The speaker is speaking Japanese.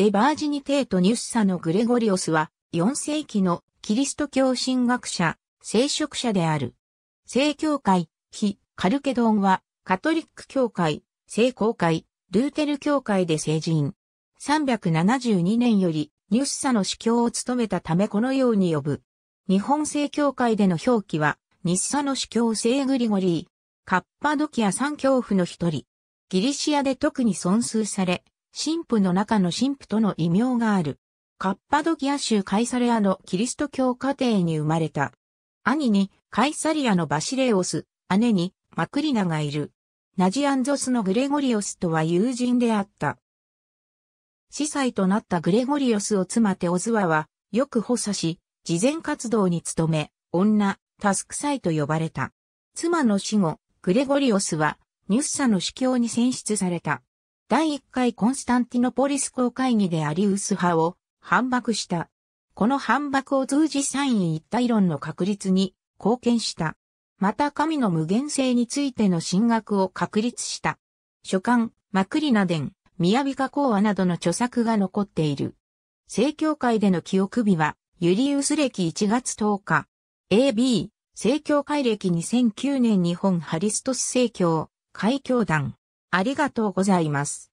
デバージニテートニュッサのグレゴリオスは、4世紀のキリスト教神学者、聖職者である。聖教会、非カルケドンは、カトリック教会、聖公会、ルーテル教会で成人。372年より、ニュッサの司教を務めたためこのように呼ぶ。日本聖教会での表記は、ニッサの司教聖グリゴリー、カッパドキア三教父の一人。ギリシアで特に尊崇され、神父の中の神父との異名がある。カッパドギア州カイサレアのキリスト教家庭に生まれた。兄にカイサリアのバシレオス、姉にマクリナがいる。ナジアンゾスのグレゴリオスとは友人であった。司祭となったグレゴリオスを妻テオズワは、よく補佐し、慈善活動に努め、女、タスクサイと呼ばれた。妻の死後、グレゴリオスは、ニュッサの司教に選出された。第1回コンスタンティノポリス公会議でアリウス派を反駁した。この反駁を通じ三位一体論の確立に貢献した。また神の無限性についての進学を確立した。書簡、マクリナ伝、ヤビカ講話などの著作が残っている。正教会での記憶日は、ユリウス歴1月10日。AB、正教会歴2009年日本ハリストス正教、海教団。ありがとうございます。